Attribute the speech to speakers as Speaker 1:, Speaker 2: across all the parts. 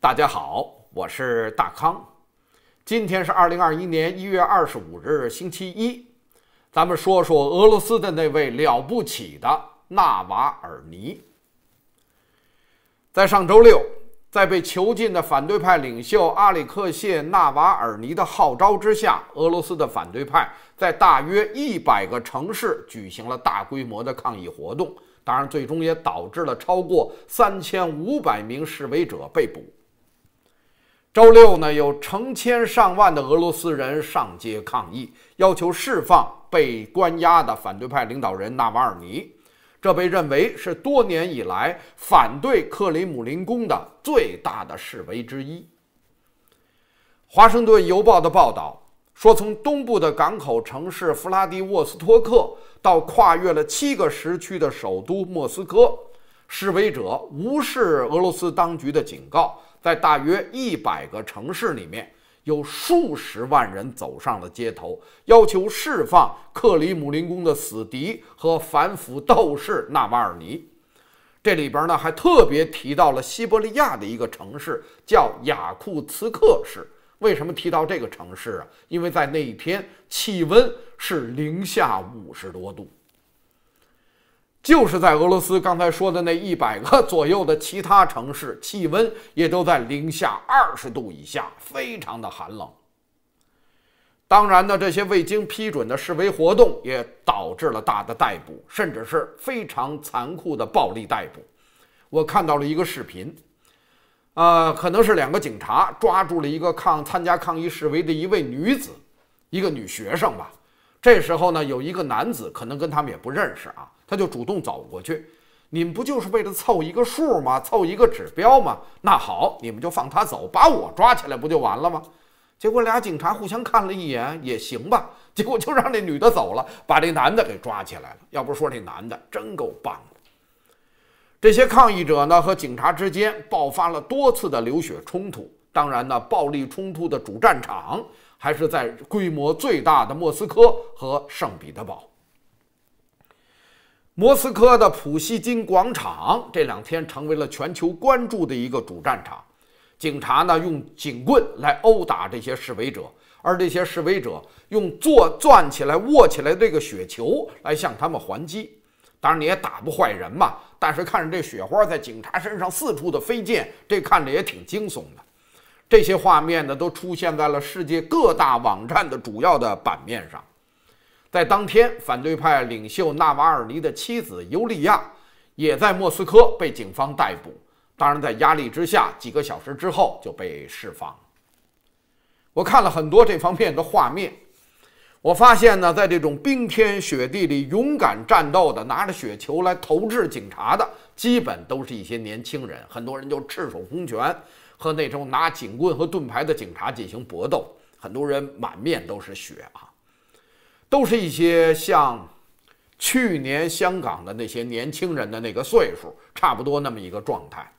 Speaker 1: 大家好，我是大康。今天是二零二一年一月二十五日，星期一。咱们说说俄罗斯的那位了不起的纳瓦尔尼。在上周六，在被囚禁的反对派领袖阿里克谢·纳瓦尔尼的号召之下，俄罗斯的反对派在大约一百个城市举行了大规模的抗议活动。当然，最终也导致了超过三千五百名示威者被捕。周六呢，有成千上万的俄罗斯人上街抗议，要求释放被关押的反对派领导人纳瓦尔尼，这被认为是多年以来反对克里姆林宫的最大的示威之一。《华盛顿邮报》的报道说，从东部的港口城市弗拉迪沃斯托克到跨越了七个时区的首都莫斯科，示威者无视俄罗斯当局的警告。在大约一百个城市里面，有数十万人走上了街头，要求释放克里姆林宫的死敌和反腐斗士纳瓦尔尼。这里边呢还特别提到了西伯利亚的一个城市，叫雅库茨克市。为什么提到这个城市啊？因为在那一天气温是零下五十多度。就是在俄罗斯刚才说的那一百个 左右的其他城市，气温也都在零下二十度以下，非常的寒冷。当然呢，这些未经批准的示威活动也导致了大的逮捕，甚至是非常残酷的暴力逮捕。我看到了一个视频，呃，可能是两个警察抓住了一个抗参加抗议示威的一位女子，一个女学生吧。这时候呢，有一个男子，可能跟他们也不认识啊。他就主动走过去，你们不就是为了凑一个数吗？凑一个指标吗？那好，你们就放他走，把我抓起来不就完了吗？结果俩警察互相看了一眼，也行吧，结果就让那女的走了，把这男的给抓起来了。要不说这男的真够棒的。这些抗议者呢和警察之间爆发了多次的流血冲突，当然呢，暴力冲突的主战场还是在规模最大的莫斯科和圣彼得堡。莫斯科的普希金广场这两天成为了全球关注的一个主战场，警察呢用警棍来殴打这些示威者，而这些示威者用做攥起来、握起来这个雪球来向他们还击。当然你也打不坏人嘛，但是看着这雪花在警察身上四处的飞溅，这看着也挺惊悚的。这些画面呢都出现在了世界各大网站的主要的版面上。在当天，反对派领袖纳瓦尔尼的妻子尤利亚也在莫斯科被警方逮捕。当然，在压力之下，几个小时之后就被释放了。我看了很多这方面的画面，我发现呢，在这种冰天雪地里勇敢战斗的、拿着雪球来投掷警察的，基本都是一些年轻人。很多人就赤手空拳和那种拿警棍和盾牌的警察进行搏斗，很多人满面都是血啊。都是一些像去年香港的那些年轻人的那个岁数，差不多那么一个状态。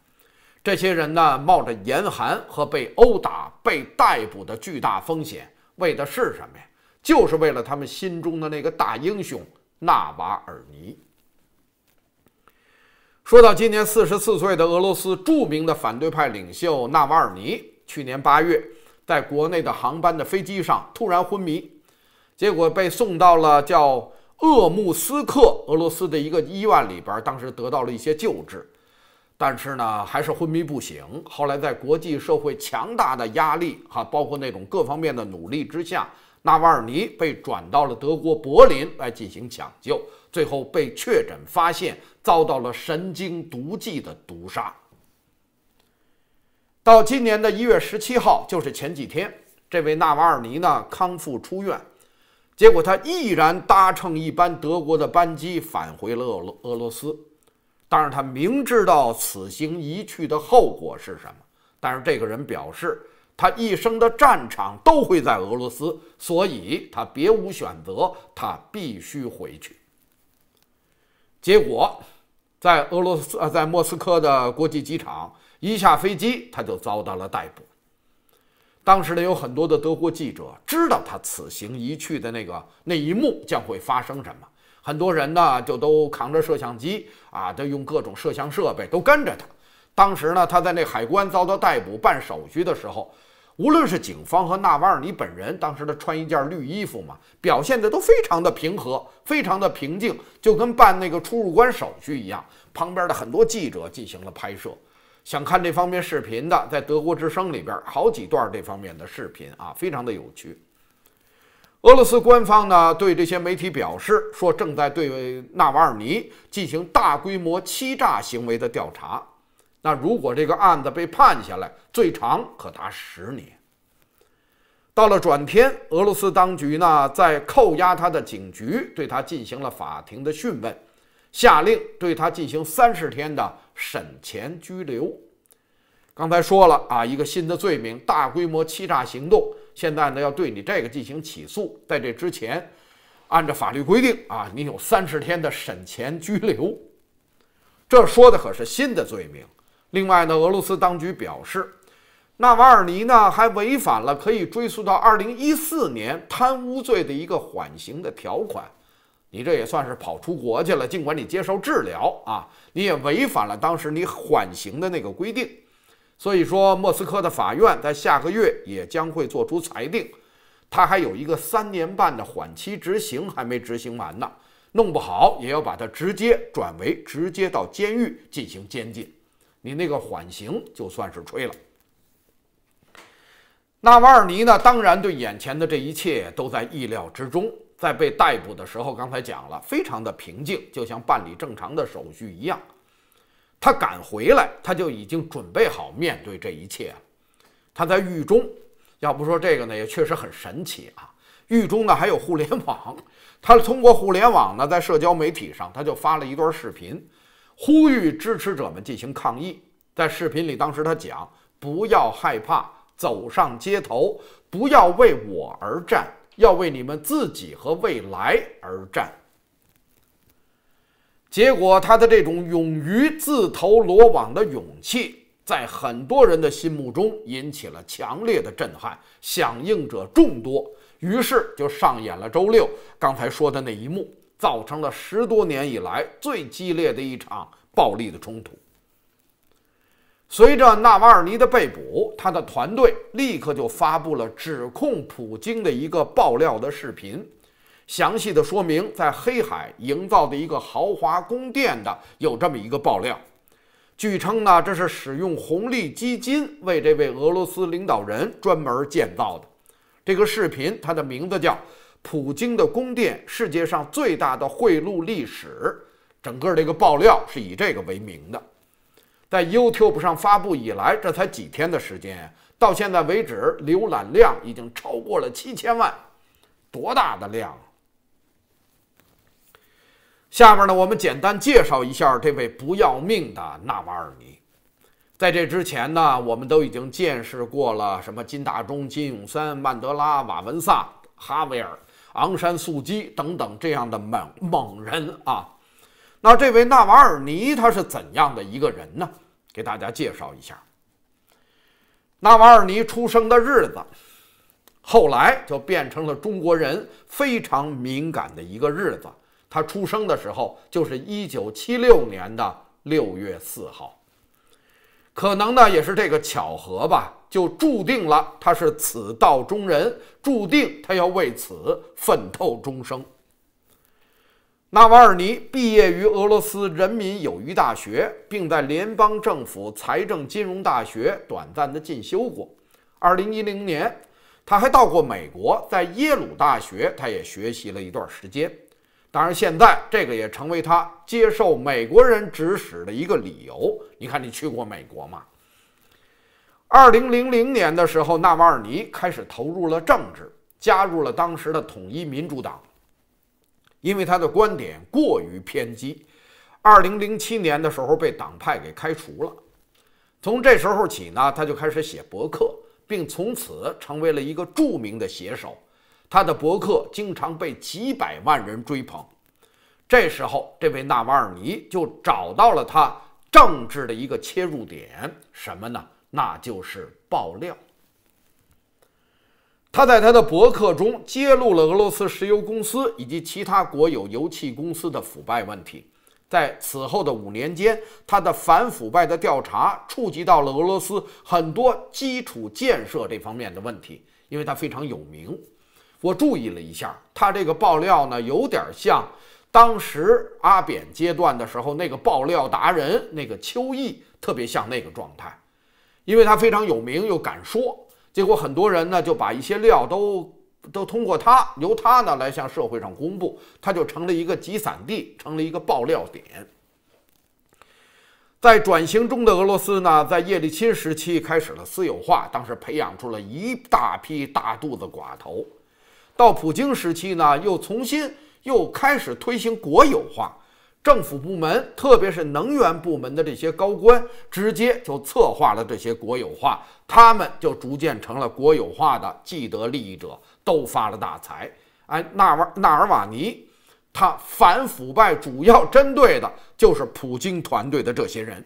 Speaker 1: 这些人呢，冒着严寒和被殴打、被逮捕的巨大风险，为的是什么呀？就是为了他们心中的那个大英雄纳瓦尔尼。说到今年四十四岁的俄罗斯著名的反对派领袖纳瓦尔尼，去年八月在国内的航班的飞机上突然昏迷。结果被送到了叫鄂木斯克，俄罗斯的一个医院里边，当时得到了一些救治，但是呢还是昏迷不醒。后来在国际社会强大的压力，哈，包括那种各方面的努力之下，纳瓦尔尼被转到了德国柏林来进行抢救，最后被确诊发现遭到了神经毒剂的毒杀。到今年的一月十七号，就是前几天，这位纳瓦尔尼呢康复出院。结果他毅然搭乘一班德国的班机返回了俄俄罗斯，但是他明知道此行一去的后果是什么，但是这个人表示他一生的战场都会在俄罗斯，所以他别无选择，他必须回去。结果，在俄罗斯啊，在莫斯科的国际机场一下飞机，他就遭到了逮捕。当时呢，有很多的德国记者知道他此行一去的那个那一幕将会发生什么，很多人呢就都扛着摄像机啊，都用各种摄像设备都跟着他。当时呢，他在那海关遭到逮捕办手续的时候，无论是警方和纳瓦尔尼本人，当时的穿一件绿衣服嘛，表现的都非常的平和，非常的平静，就跟办那个出入关手续一样。旁边的很多记者进行了拍摄。想看这方面视频的，在《德国之声》里边好几段这方面的视频啊，非常的有趣。俄罗斯官方呢对这些媒体表示说，正在对纳瓦尔尼进行大规模欺诈行为的调查。那如果这个案子被判下来，最长可达十年。到了转天，俄罗斯当局呢在扣押他的警局对他进行了法庭的讯问，下令对他进行三十天的。审前拘留，刚才说了啊，一个新的罪名，大规模欺诈行动，现在呢要对你这个进行起诉。在这之前，按照法律规定啊，你有三十天的审前拘留。这说的可是新的罪名。另外呢，俄罗斯当局表示，纳瓦尔尼呢还违反了可以追溯到二零一四年贪污罪的一个缓刑的条款。你这也算是跑出国去了，尽管你接受治疗啊，你也违反了当时你缓刑的那个规定。所以说，莫斯科的法院在下个月也将会做出裁定，他还有一个三年半的缓期执行还没执行完呢，弄不好也要把他直接转为直接到监狱进行监禁，你那个缓刑就算是吹了。纳瓦尔尼呢，当然对眼前的这一切都在意料之中。在被逮捕的时候，刚才讲了，非常的平静，就像办理正常的手续一样。他敢回来，他就已经准备好面对这一切了。他在狱中，要不说这个呢，也确实很神奇啊。狱中呢还有互联网，他通过互联网呢，在社交媒体上，他就发了一段视频，呼吁支持者们进行抗议。在视频里，当时他讲：“不要害怕，走上街头，不要为我而战。”要为你们自己和未来而战。结果，他的这种勇于自投罗网的勇气，在很多人的心目中引起了强烈的震撼，响应者众多。于是，就上演了周六刚才说的那一幕，造成了十多年以来最激烈的一场暴力的冲突。随着纳瓦尔尼的被捕，他的团队立刻就发布了指控普京的一个爆料的视频，详细的说明在黑海营造的一个豪华宫殿的有这么一个爆料。据称呢，这是使用红利基金为这位俄罗斯领导人专门建造的。这个视频它的名字叫《普京的宫殿：世界上最大的贿赂历史》，整个这个爆料是以这个为名的。在 YouTube 上发布以来，这才几天的时间，到现在为止，浏览量已经超过了七千万，多大的量？下面呢，我们简单介绍一下这位不要命的纳瓦尔尼。在这之前呢，我们都已经见识过了什么金大中、金永三、曼德拉、瓦文萨、哈维尔、昂山素姬等等这样的猛猛人啊。那这位纳瓦尔尼他是怎样的一个人呢？给大家介绍一下。纳瓦尔尼出生的日子，后来就变成了中国人非常敏感的一个日子。他出生的时候就是一九七六年的六月四号，可能呢也是这个巧合吧，就注定了他是此道中人，注定他要为此奋斗终生。纳瓦尔尼毕业于俄罗斯人民友谊大学，并在联邦政府财政金融大学短暂的进修过。二零一零年，他还到过美国，在耶鲁大学他也学习了一段时间。当然，现在这个也成为他接受美国人指使的一个理由。你看，你去过美国吗？二零零零年的时候，纳瓦尔尼开始投入了政治，加入了当时的统一民主党。因为他的观点过于偏激，二零零七年的时候被党派给开除了。从这时候起呢，他就开始写博客，并从此成为了一个著名的写手。他的博客经常被几百万人追捧。这时候，这位纳瓦尔尼就找到了他政治的一个切入点，什么呢？那就是爆料。他在他的博客中揭露了俄罗斯石油公司以及其他国有油气公司的腐败问题。在此后的五年间，他的反腐败的调查触及到了俄罗斯很多基础建设这方面的问题。因为他非常有名，我注意了一下，他这个爆料呢，有点像当时阿扁阶段的时候那个爆料达人那个邱毅，特别像那个状态，因为他非常有名又敢说。结果很多人呢就把一些料都都通过他，由他呢来向社会上公布，他就成了一个集散地，成了一个爆料点。在转型中的俄罗斯呢，在叶利钦时期开始了私有化，当时培养出了一大批大肚子寡头，到普京时期呢又重新又开始推行国有化。政府部门，特别是能源部门的这些高官，直接就策划了这些国有化，他们就逐渐成了国有化的既得利益者，都发了大财。哎，纳瓦纳尔瓦尼，他反腐败主要针对的就是普京团队的这些人。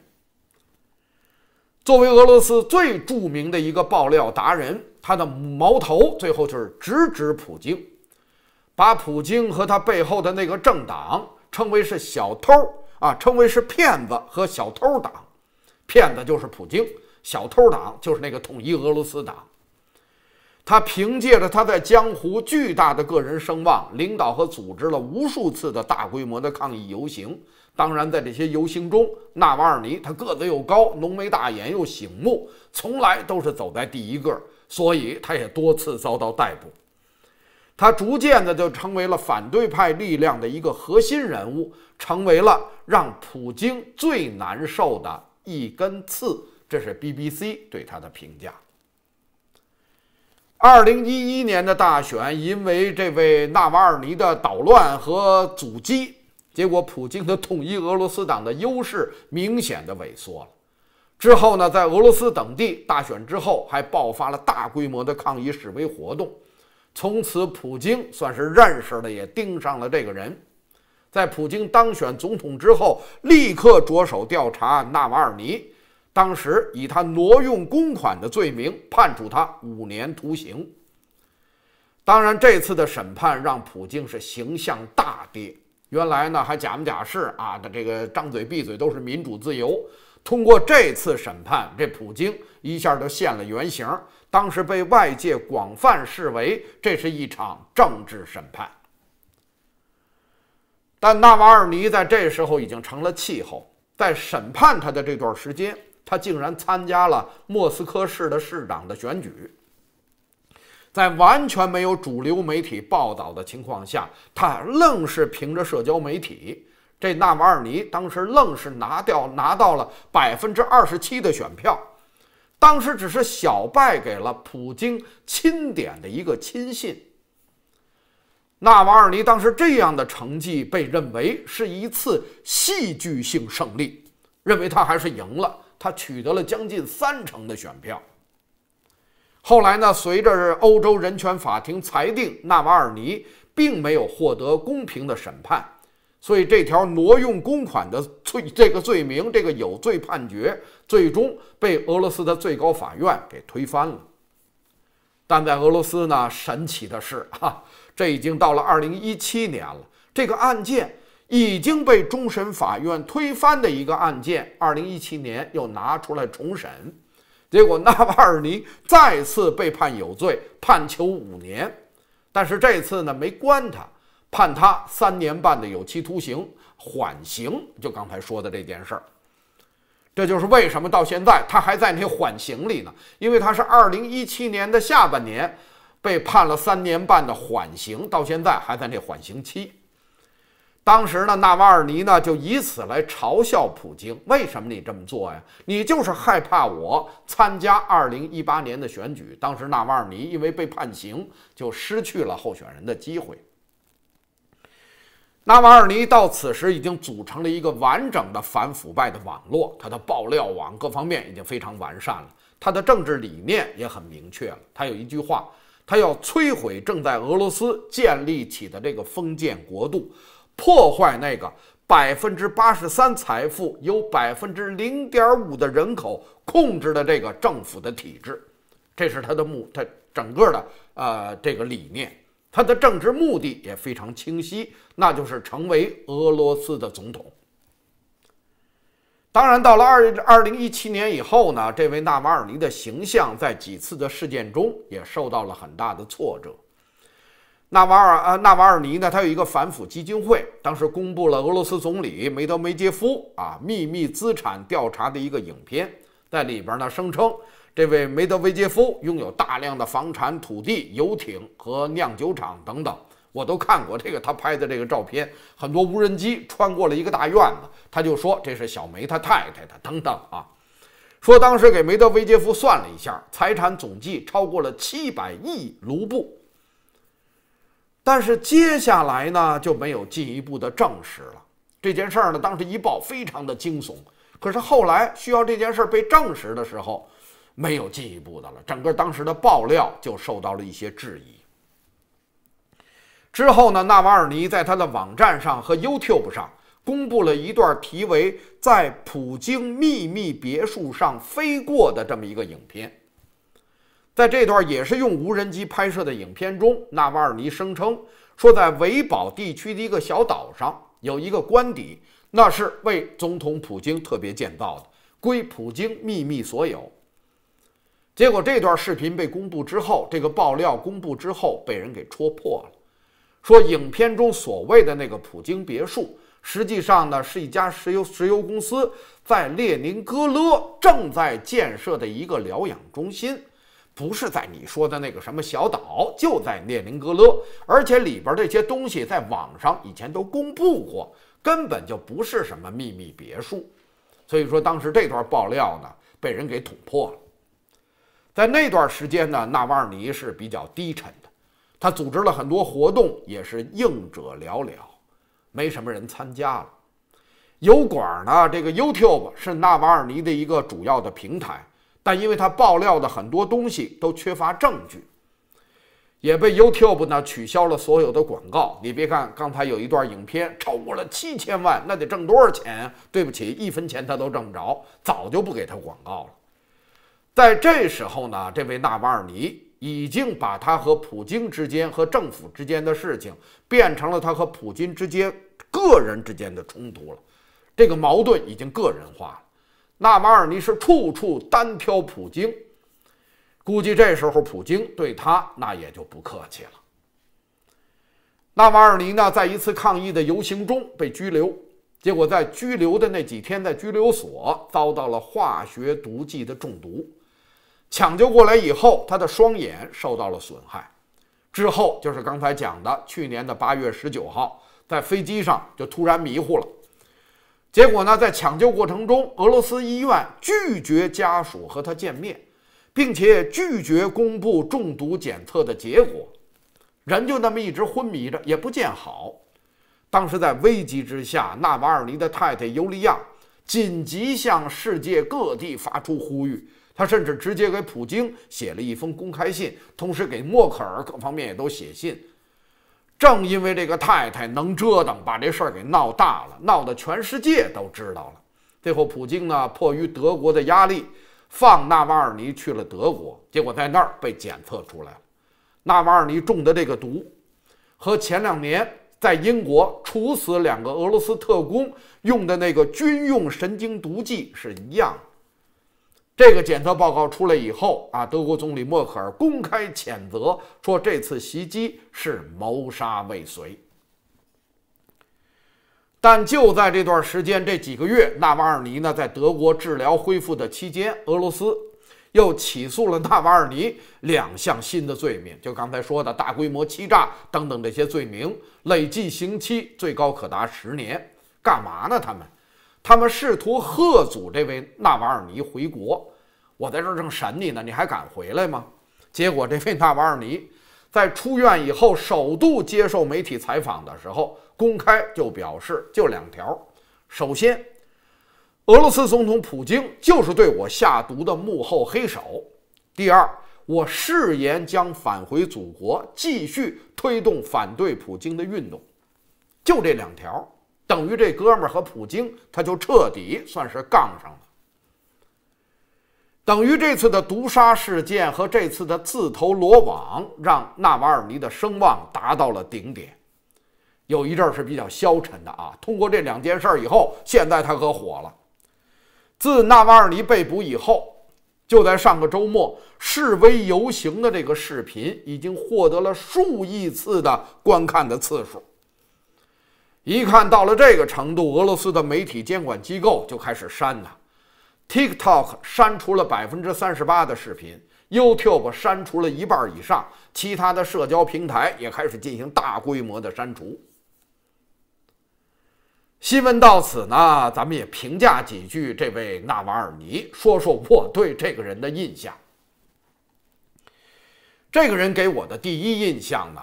Speaker 1: 作为俄罗斯最著名的一个爆料达人，他的矛头最后就是直指普京，把普京和他背后的那个政党。称为是小偷啊，称为是骗子和小偷党，骗子就是普京，小偷党就是那个统一俄罗斯党。他凭借着他在江湖巨大的个人声望，领导和组织了无数次的大规模的抗议游行。当然，在这些游行中，纳瓦尔尼他个子又高，浓眉大眼又醒目，从来都是走在第一个，所以他也多次遭到逮捕。他逐渐的就成为了反对派力量的一个核心人物，成为了让普京最难受的一根刺。这是 BBC 对他的评价。二零一一年的大选，因为这位纳瓦尔尼的捣乱和阻击，结果普京的统一俄罗斯党的优势明显的萎缩了。之后呢，在俄罗斯等地大选之后，还爆发了大规模的抗议示威活动。从此，普京算是认识了，也盯上了这个人。在普京当选总统之后，立刻着手调查纳瓦尔尼。当时以他挪用公款的罪名判处他五年徒刑。当然，这次的审判让普京是形象大跌。原来呢，还假模假式啊他这个张嘴闭嘴都是民主自由。通过这次审判，这普京一下就现了原形。当时被外界广泛视为这是一场政治审判，但纳瓦尔尼在这时候已经成了气候。在审判他的这段时间，他竟然参加了莫斯科市的市长的选举，在完全没有主流媒体报道的情况下，他愣是凭着社交媒体，这纳瓦尔尼当时愣是拿掉拿到了百分之二十七的选票。当时只是小败给了普京钦点的一个亲信。纳瓦尔尼当时这样的成绩被认为是一次戏剧性胜利，认为他还是赢了，他取得了将近三成的选票。后来呢，随着欧洲人权法庭裁定，纳瓦尔尼并没有获得公平的审判。所以这条挪用公款的罪，这个罪名，这个有罪判决，最终被俄罗斯的最高法院给推翻了。但在俄罗斯呢，神奇的是，哈，这已经到了二零一七年了，这个案件已经被终审法院推翻的一个案件，二零一七年又拿出来重审，结果纳瓦尔尼再次被判有罪，判囚五年，但是这次呢，没关他。判他三年半的有期徒刑缓刑，就刚才说的这件事儿，这就是为什么到现在他还在那缓刑里呢？因为他是二零一七年的下半年被判了三年半的缓刑，到现在还在那缓刑期。当时呢，纳瓦尔尼呢就以此来嘲笑普京：为什么你这么做呀？你就是害怕我参加二零一八年的选举。当时纳瓦尔尼因为被判刑，就失去了候选人的机会。纳瓦尔尼到此时已经组成了一个完整的反腐败的网络，他的爆料网各方面已经非常完善了，他的政治理念也很明确了。他有一句话，他要摧毁正在俄罗斯建立起的这个封建国度，破坏那个百分之八十三财富由百分之零点五的人口控制的这个政府的体制，这是他的目，他整个的呃这个理念。他的政治目的也非常清晰，那就是成为俄罗斯的总统。当然，到了二二零一七年以后呢，这位纳瓦尔尼的形象在几次的事件中也受到了很大的挫折。纳瓦尔啊，纳瓦尔尼呢，他有一个反腐基金会，当时公布了俄罗斯总理梅德梅杰夫啊秘密资产调查的一个影片，在里边呢声称。这位梅德韦杰夫拥有大量的房产、土地、游艇和酿酒厂等等，我都看过这个他拍的这个照片，很多无人机穿过了一个大院子，他就说这是小梅他太太的等等啊，说当时给梅德韦杰夫算了一下，财产总计超过了七百亿卢布，但是接下来呢就没有进一步的证实了这件事儿呢，当时一报非常的惊悚，可是后来需要这件事儿被证实的时候。没有进一步的了，整个当时的爆料就受到了一些质疑。之后呢，纳瓦尔尼在他的网站上和 YouTube 上公布了一段题为“在普京秘密别墅上飞过的这么一个影片”。在这段也是用无人机拍摄的影片中，纳瓦尔尼声称说，在维堡地区的一个小岛上有一个官邸，那是为总统普京特别建造的，归普京秘密所有。结果这段视频被公布之后，这个爆料公布之后被人给戳破了，说影片中所谓的那个普京别墅，实际上呢是一家石油石油公司在列宁格勒正在建设的一个疗养中心，不是在你说的那个什么小岛，就在列宁格勒，而且里边这些东西在网上以前都公布过，根本就不是什么秘密别墅，所以说当时这段爆料呢被人给捅破了。在那段时间呢，纳瓦尔尼是比较低沉的。他组织了很多活动，也是应者寥寥，没什么人参加了。油管呢，这个 YouTube 是纳瓦尔尼的一个主要的平台，但因为他爆料的很多东西都缺乏证据，也被 YouTube 呢取消了所有的广告。你别看刚才有一段影片超过了七千万，那得挣多少钱对不起，一分钱他都挣不着，早就不给他广告了。在这时候呢，这位纳瓦尔尼已经把他和普京之间、和政府之间的事情，变成了他和普京之间个人之间的冲突了。这个矛盾已经个人化了。纳瓦尔尼是处处单挑普京，估计这时候普京对他那也就不客气了。纳瓦尔尼呢，在一次抗议的游行中被拘留，结果在拘留的那几天，在拘留所遭到了化学毒剂的中毒。抢救过来以后，他的双眼受到了损害。之后就是刚才讲的，去年的八月十九号，在飞机上就突然迷糊了。结果呢，在抢救过程中，俄罗斯医院拒绝家属和他见面，并且拒绝公布中毒检测的结果。人就那么一直昏迷着，也不见好。当时在危急之下，纳瓦尔尼的太太尤利亚紧急向世界各地发出呼吁。他甚至直接给普京写了一封公开信，同时给默克尔各方面也都写信。正因为这个太太能折腾，把这事儿给闹大了，闹得全世界都知道了。最后，普京呢迫于德国的压力，放纳瓦尔尼去了德国，结果在那儿被检测出来了。纳瓦尔尼中的这个毒，和前两年在英国处死两个俄罗斯特工用的那个军用神经毒剂是一样。这个检测报告出来以后，啊，德国总理默克尔公开谴责说这次袭击是谋杀未遂。但就在这段时间，这几个月，纳瓦尔尼呢在德国治疗恢复的期间，俄罗斯又起诉了纳瓦尔尼两项新的罪名，就刚才说的大规模欺诈等等这些罪名，累计刑期最高可达十年。干嘛呢？他们？他们试图贺阻这位纳瓦尔尼回国。我在这儿正审你呢，你还敢回来吗？结果，这位纳瓦尔尼在出院以后首度接受媒体采访的时候，公开就表示，就两条：首先，俄罗斯总统普京就是对我下毒的幕后黑手；第二，我誓言将返回祖国，继续推动反对普京的运动。就这两条。等于这哥们儿和普京，他就彻底算是杠上了。等于这次的毒杀事件和这次的自投罗网，让纳瓦尔尼的声望达到了顶点。有一阵儿是比较消沉的啊。通过这两件事儿以后，现在他可火了。自纳瓦尔尼被捕以后，就在上个周末示威游行的这个视频，已经获得了数亿次的观看的次数。一看到了这个程度，俄罗斯的媒体监管机构就开始删了。TikTok 删除了百分之三十八的视频，YouTube 删除了一半以上，其他的社交平台也开始进行大规模的删除。新闻到此呢，咱们也评价几句这位纳瓦尔尼，说说我对这个人的印象。这个人给我的第一印象呢，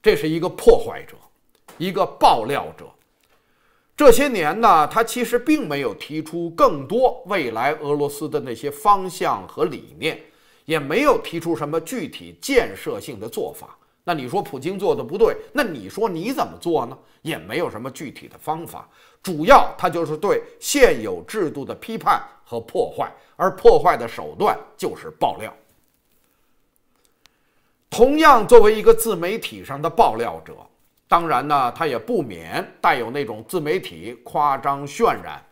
Speaker 1: 这是一个破坏者。一个爆料者，这些年呢，他其实并没有提出更多未来俄罗斯的那些方向和理念，也没有提出什么具体建设性的做法。那你说普京做的不对，那你说你怎么做呢？也没有什么具体的方法，主要他就是对现有制度的批判和破坏，而破坏的手段就是爆料。同样，作为一个自媒体上的爆料者。当然呢，他也不免带有那种自媒体夸张渲染、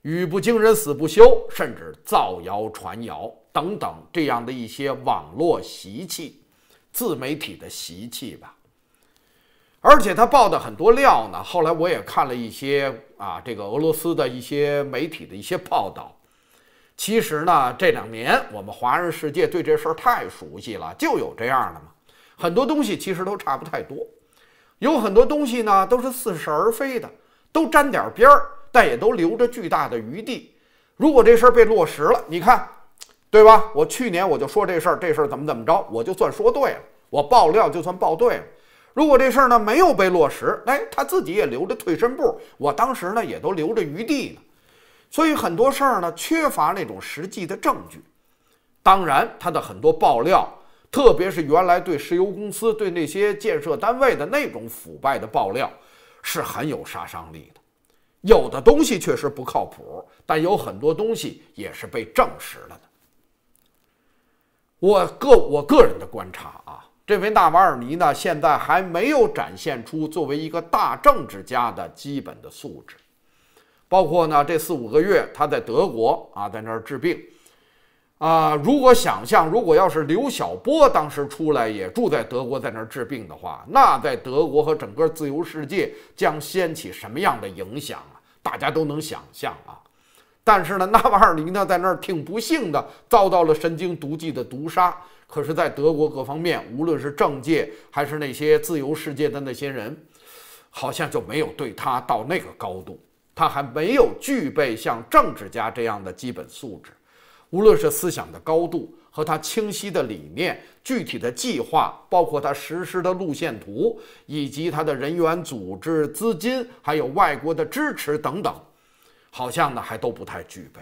Speaker 1: 语不惊人死不休，甚至造谣传谣等等这样的一些网络习气、自媒体的习气吧。而且他爆的很多料呢，后来我也看了一些啊，这个俄罗斯的一些媒体的一些报道。其实呢，这两年我们华人世界对这事儿太熟悉了，就有这样的嘛，很多东西其实都差不太多。有很多东西呢，都是似是而非的，都沾点边儿，但也都留着巨大的余地。如果这事儿被落实了，你看，对吧？我去年我就说这事儿，这事儿怎么怎么着，我就算说对了，我爆料就算报对了。如果这事儿呢没有被落实，哎，他自己也留着退身步，我当时呢也都留着余地呢。所以很多事儿呢缺乏那种实际的证据。当然，他的很多爆料。特别是原来对石油公司、对那些建设单位的那种腐败的爆料，是很有杀伤力的。有的东西确实不靠谱，但有很多东西也是被证实了的。我个我个人的观察啊，这位纳瓦尔尼呢，现在还没有展现出作为一个大政治家的基本的素质。包括呢，这四五个月他在德国啊，在那儿治病。啊，如果想象，如果要是刘晓波当时出来，也住在德国，在那儿治病的话，那在德国和整个自由世界将掀起什么样的影响啊？大家都能想象啊。但是呢，纳瓦尔尼呢在那儿挺不幸的，遭到了神经毒剂的毒杀。可是，在德国各方面，无论是政界还是那些自由世界的那些人，好像就没有对他到那个高度。他还没有具备像政治家这样的基本素质。无论是思想的高度和他清晰的理念、具体的计划，包括他实施的路线图，以及他的人员组织、资金，还有外国的支持等等，好像呢还都不太具备。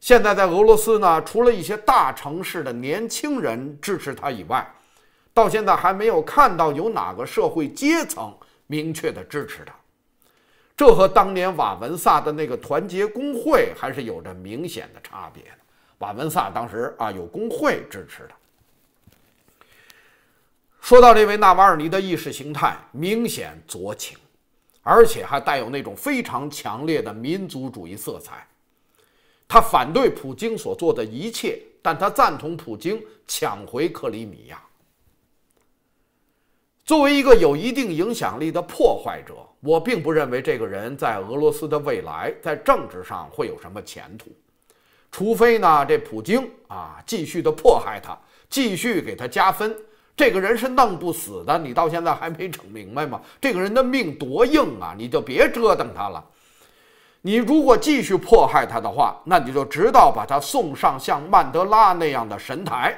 Speaker 1: 现在在俄罗斯呢，除了一些大城市的年轻人支持他以外，到现在还没有看到有哪个社会阶层明确的支持他。这和当年瓦文萨的那个团结工会还是有着明显的差别。瓦文萨当时啊有工会支持的。说到这位纳瓦尔尼的意识形态，明显左倾，而且还带有那种非常强烈的民族主义色彩。他反对普京所做的一切，但他赞同普京抢回克里米亚。作为一个有一定影响力的破坏者，我并不认为这个人在俄罗斯的未来，在政治上会有什么前途。除非呢，这普京啊继续的迫害他，继续给他加分，这个人是弄不死的。你到现在还没整明白吗？这个人的命多硬啊！你就别折腾他了。你如果继续迫害他的话，那你就直到把他送上像曼德拉那样的神台，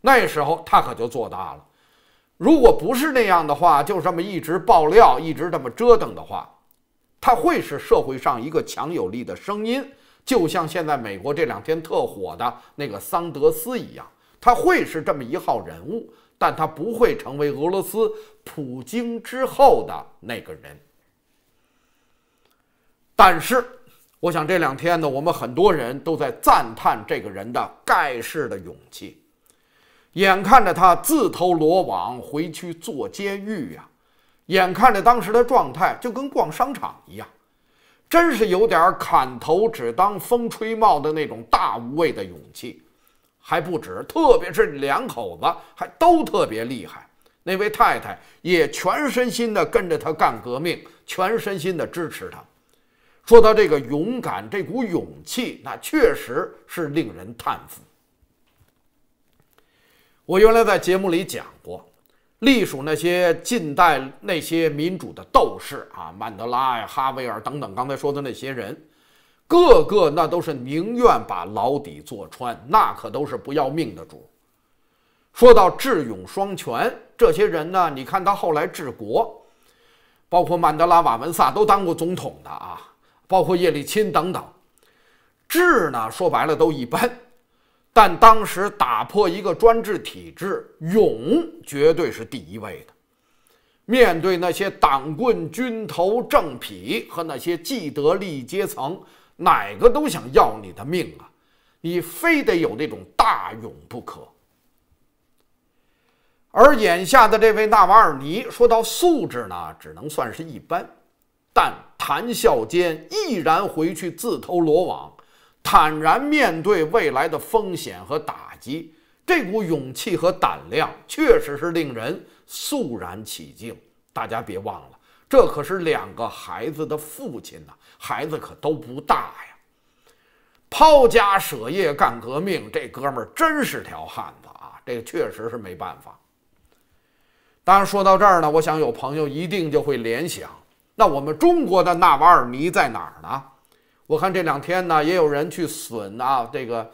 Speaker 1: 那时候他可就做大了。如果不是那样的话，就这么一直爆料，一直这么折腾的话，他会是社会上一个强有力的声音。就像现在美国这两天特火的那个桑德斯一样，他会是这么一号人物，但他不会成为俄罗斯普京之后的那个人。但是，我想这两天呢，我们很多人都在赞叹这个人的盖世的勇气，眼看着他自投罗网回去坐监狱呀，眼看着当时的状态就跟逛商场一样。真是有点砍头只当风吹帽的那种大无畏的勇气，还不止，特别是两口子还都特别厉害。那位太太也全身心的跟着他干革命，全身心的支持他。说到这个勇敢，这股勇气，那确实是令人叹服。我原来在节目里讲过。隶属那些近代那些民主的斗士啊，曼德拉呀、哈维尔等等，刚才说的那些人，个个那都是宁愿把牢底坐穿，那可都是不要命的主。说到智勇双全，这些人呢，你看他后来治国，包括曼德拉、瓦文萨都当过总统的啊，包括叶利钦等等，智呢说白了都一般。但当时打破一个专制体制，勇绝对是第一位的。面对那些党棍、军头、政痞和那些既得利益阶层，哪个都想要你的命啊！你非得有那种大勇不可。而眼下的这位纳瓦尔尼，说到素质呢，只能算是一般，但谈笑间毅然回去自投罗网。坦然面对未来的风险和打击，这股勇气和胆量确实是令人肃然起敬。大家别忘了，这可是两个孩子的父亲呐，孩子可都不大呀。抛家舍业干革命，这哥们儿真是条汉子啊！这个确实是没办法。当然说到这儿呢，我想有朋友一定就会联想，那我们中国的纳瓦尔尼在哪儿呢？我看这两天呢，也有人去损啊，这个，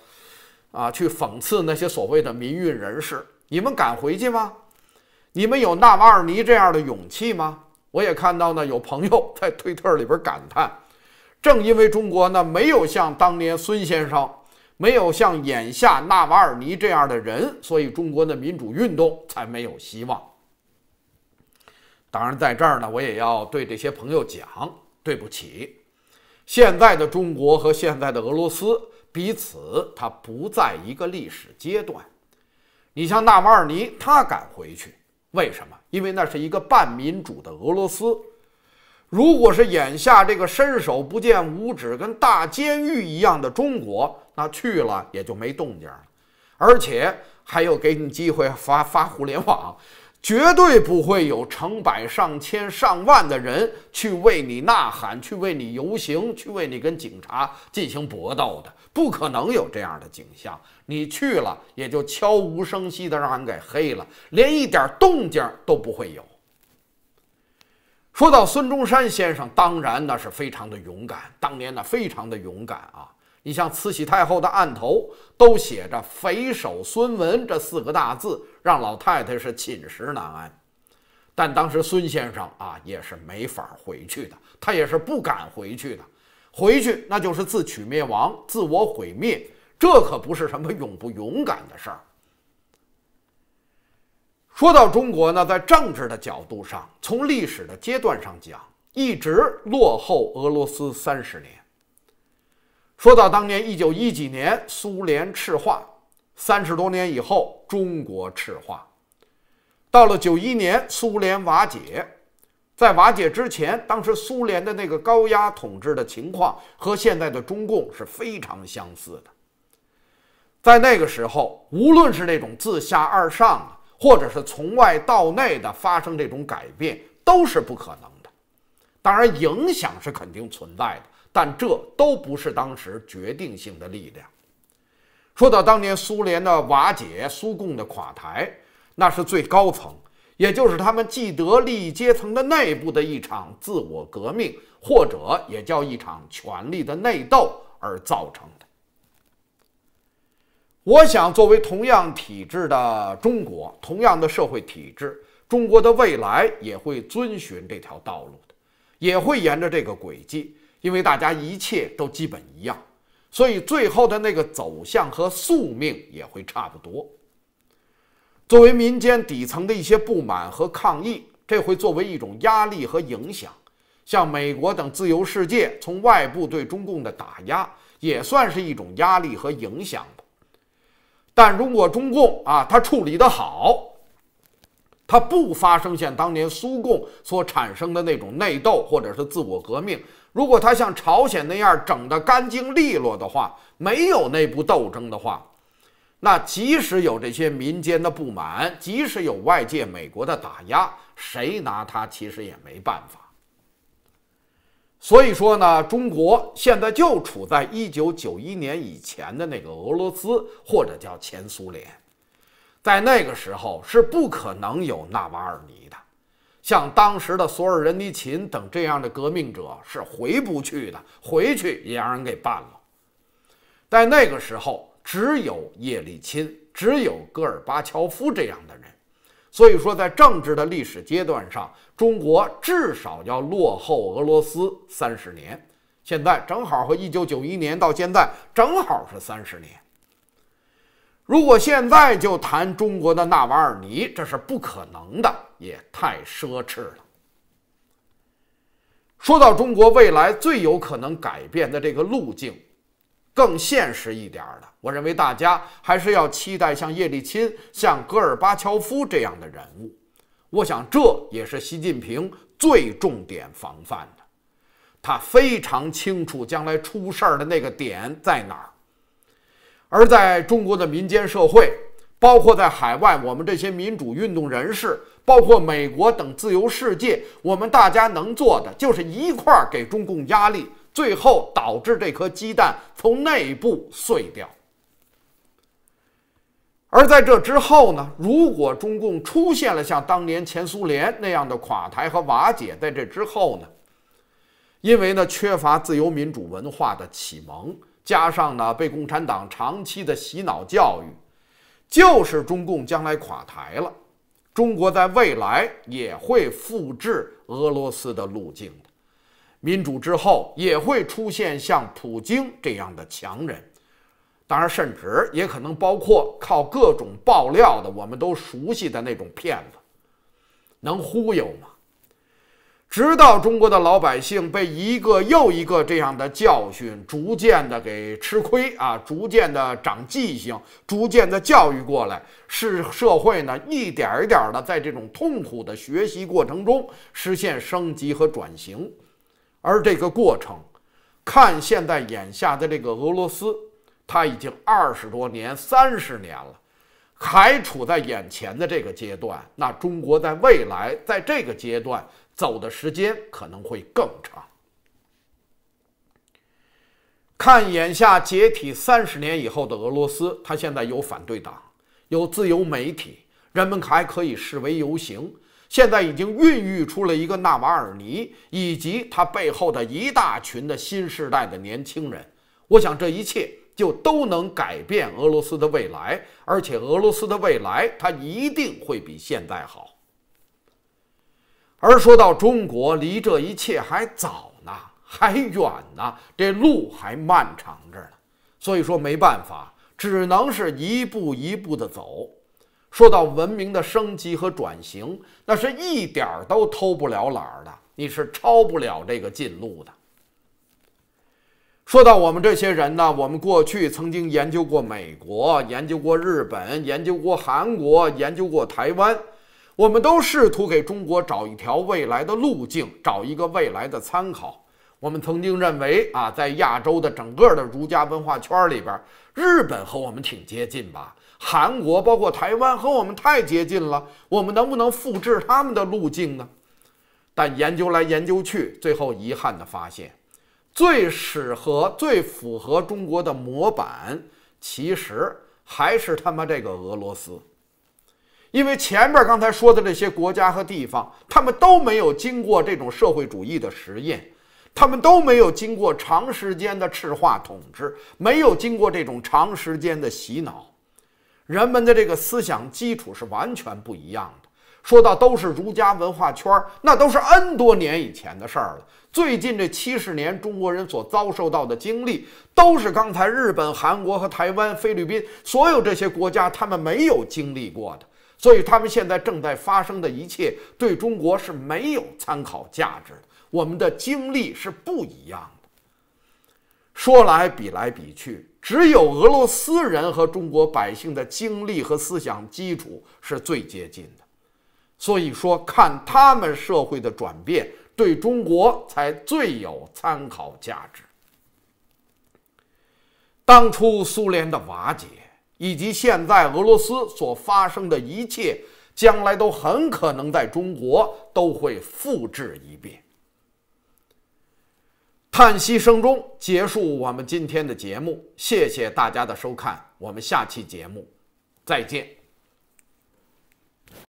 Speaker 1: 啊，去讽刺那些所谓的民运人士。你们敢回去吗？你们有纳瓦尔尼这样的勇气吗？我也看到呢，有朋友在推特里边感叹：正因为中国呢，没有像当年孙先生，没有像眼下纳瓦尔尼这样的人，所以中国的民主运动才没有希望。当然，在这儿呢，我也要对这些朋友讲，对不起。现在的中国和现在的俄罗斯彼此，它不在一个历史阶段。你像纳瓦尔尼，他敢回去？为什么？因为那是一个半民主的俄罗斯。如果是眼下这个伸手不见五指、跟大监狱一样的中国，那去了也就没动静了，而且还有给你机会发发互联网。绝对不会有成百上千上万的人去为你呐喊，去为你游行，去为你跟警察进行搏斗的，不可能有这样的景象。你去了，也就悄无声息的让人给黑了，连一点动静都不会有。说到孙中山先生，当然那是非常的勇敢，当年那非常的勇敢啊。你像慈禧太后的案头都写着“匪首孙文”这四个大字，让老太太是寝食难安。但当时孙先生啊，也是没法回去的，他也是不敢回去的。回去那就是自取灭亡，自我毁灭，这可不是什么勇不勇敢的事儿。说到中国呢，在政治的角度上，从历史的阶段上讲，一直落后俄罗斯三十年。说到当年一九一几年苏联赤化，三十多年以后中国赤化，到了九一年苏联瓦解，在瓦解之前，当时苏联的那个高压统治的情况和现在的中共是非常相似的。在那个时候，无论是那种自下而上，或者是从外到内的发生这种改变，都是不可能的。当然，影响是肯定存在的。但这都不是当时决定性的力量。说到当年苏联的瓦解、苏共的垮台，那是最高层，也就是他们既得利益阶层的内部的一场自我革命，或者也叫一场权力的内斗而造成的。我想，作为同样体制的中国，同样的社会体制，中国的未来也会遵循这条道路的，也会沿着这个轨迹。因为大家一切都基本一样，所以最后的那个走向和宿命也会差不多。作为民间底层的一些不满和抗议，这会作为一种压力和影响。像美国等自由世界从外部对中共的打压，也算是一种压力和影响吧。但如果中共啊，它处理得好，它不发生像当年苏共所产生的那种内斗或者是自我革命。如果他像朝鲜那样整得干净利落的话，没有内部斗争的话，那即使有这些民间的不满，即使有外界美国的打压，谁拿他其实也没办法。所以说呢，中国现在就处在一九九一年以前的那个俄罗斯或者叫前苏联，在那个时候是不可能有纳瓦尔尼。像当时的索尔仁尼琴等这样的革命者是回不去的，回去也让人给办了。在那个时候，只有叶利钦，只有戈尔巴乔夫这样的人。所以说，在政治的历史阶段上，中国至少要落后俄罗斯三十年。现在正好和一九九一年到现在正好是三十年。如果现在就谈中国的纳瓦尔尼，这是不可能的。也太奢侈了。说到中国未来最有可能改变的这个路径，更现实一点儿的，我认为大家还是要期待像叶利钦、像戈尔巴乔夫这样的人物。我想这也是习近平最重点防范的，他非常清楚将来出事儿的那个点在哪儿。而在中国的民间社会，包括在海外，我们这些民主运动人士。包括美国等自由世界，我们大家能做的就是一块儿给中共压力，最后导致这颗鸡蛋从内部碎掉。而在这之后呢，如果中共出现了像当年前苏联那样的垮台和瓦解，在这之后呢，因为呢缺乏自由民主文化的启蒙，加上呢被共产党长期的洗脑教育，就是中共将来垮台了。中国在未来也会复制俄罗斯的路径的，民主之后也会出现像普京这样的强人，当然，甚至也可能包括靠各种爆料的，我们都熟悉的那种骗子，能忽悠吗？直到中国的老百姓被一个又一个这样的教训逐渐的给吃亏啊，逐渐的长记性，逐渐的教育过来，是社会呢一点一点的在这种痛苦的学习过程中实现升级和转型。而这个过程，看现在眼下的这个俄罗斯，他已经二十多年、三十年了，还处在眼前的这个阶段。那中国在未来，在这个阶段。走的时间可能会更长。看眼下解体三十年以后的俄罗斯，它现在有反对党，有自由媒体，人们还可以示威游行。现在已经孕育出了一个纳瓦尔尼，以及他背后的一大群的新时代的年轻人。我想，这一切就都能改变俄罗斯的未来，而且俄罗斯的未来，它一定会比现在好。而说到中国，离这一切还早呢，还远呢，这路还漫长着呢。所以说没办法，只能是一步一步的走。说到文明的升级和转型，那是一点儿都偷不了懒儿的，你是超不了这个近路的。说到我们这些人呢，我们过去曾经研究过美国，研究过日本，研究过韩国，研究过台湾。我们都试图给中国找一条未来的路径，找一个未来的参考。我们曾经认为啊，在亚洲的整个的儒家文化圈里边，日本和我们挺接近吧，韩国包括台湾和我们太接近了，我们能不能复制他们的路径呢？但研究来研究去，最后遗憾的发现，最适合、最符合中国的模板，其实还是他妈这个俄罗斯。因为前面刚才说的这些国家和地方，他们都没有经过这种社会主义的实验，他们都没有经过长时间的赤化统治，没有经过这种长时间的洗脑，人们的这个思想基础是完全不一样的。说到都是儒家文化圈，那都是 N 多年以前的事儿了。最近这七十年，中国人所遭受到的经历，都是刚才日本、韩国和台湾、菲律宾所有这些国家他们没有经历过的。所以他们现在正在发生的一切，对中国是没有参考价值的。我们的经历是不一样的。说来比来比去，只有俄罗斯人和中国百姓的经历和思想基础是最接近的。所以说，看他们社会的转变，对中国才最有参考价值。当初苏联的瓦解。以及现在俄罗斯所发生的一切，将来都很可能在中国都会复制一遍。叹息声中结束我们今天的节目，谢谢大家的收看，我们下期节目再见。